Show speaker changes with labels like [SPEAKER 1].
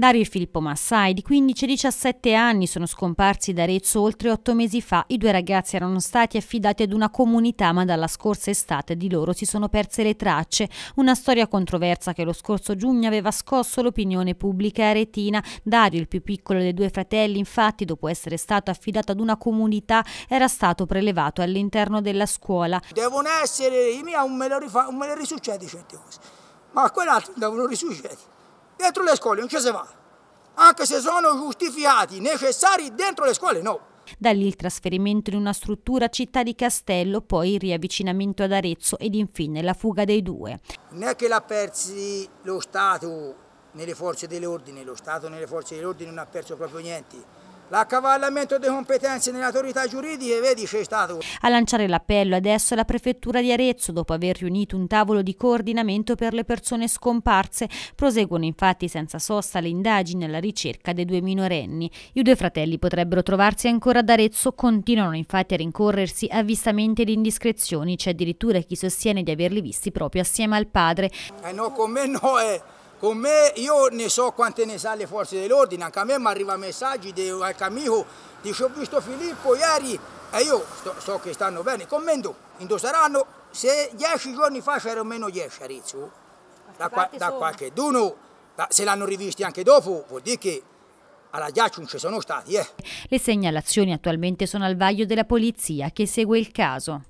[SPEAKER 1] Dario e Filippo Massai, di 15 e 17 anni, sono scomparsi da Arezzo oltre otto mesi fa. I due ragazzi erano stati affidati ad una comunità, ma dalla scorsa estate di loro si sono perse le tracce. Una storia controversa che lo scorso giugno aveva scosso l'opinione pubblica aretina. Dario, il più piccolo dei due fratelli, infatti, dopo essere stato affidato ad una comunità, era stato prelevato all'interno della scuola.
[SPEAKER 2] Devono essere i miei, non me, me le risuccede certe cose, ma quell'altro non devono risuccedere dentro le scuole non ci si va, anche se sono giustificati, necessari dentro le scuole,
[SPEAKER 1] no. Da lì il trasferimento in una struttura città di Castello, poi il riavvicinamento ad Arezzo ed infine la fuga dei due.
[SPEAKER 2] Non è che l'ha persi lo Stato nelle forze dell'ordine, lo Stato nelle forze dell'ordine non ha perso proprio niente l'accavallamento delle competenze nelle autorità giuridiche, vedi c'è stato.
[SPEAKER 1] A lanciare l'appello adesso la prefettura di Arezzo, dopo aver riunito un tavolo di coordinamento per le persone scomparse. Proseguono infatti senza sosta le indagini alla ricerca dei due minorenni. I due fratelli potrebbero trovarsi ancora ad Arezzo, continuano infatti a rincorrersi avvistamenti ed indiscrezioni. C'è addirittura chi sostiene di averli visti proprio assieme al padre.
[SPEAKER 2] Eh no, con me no, eh. Con me io ne so quante ne sa le forze dell'ordine, anche a me mi arriva messaggi di qualche amico, oh, dice ho visto Filippo ieri e io sto, so che stanno bene, commento, indosseranno, se dieci giorni fa c'erano meno dieci a Rizzo, da, qua, da qualche duno, se l'hanno rivisti anche dopo, vuol dire che alla giaccia non ci sono stati. Eh.
[SPEAKER 1] Le segnalazioni attualmente sono al vaglio della polizia che segue il caso.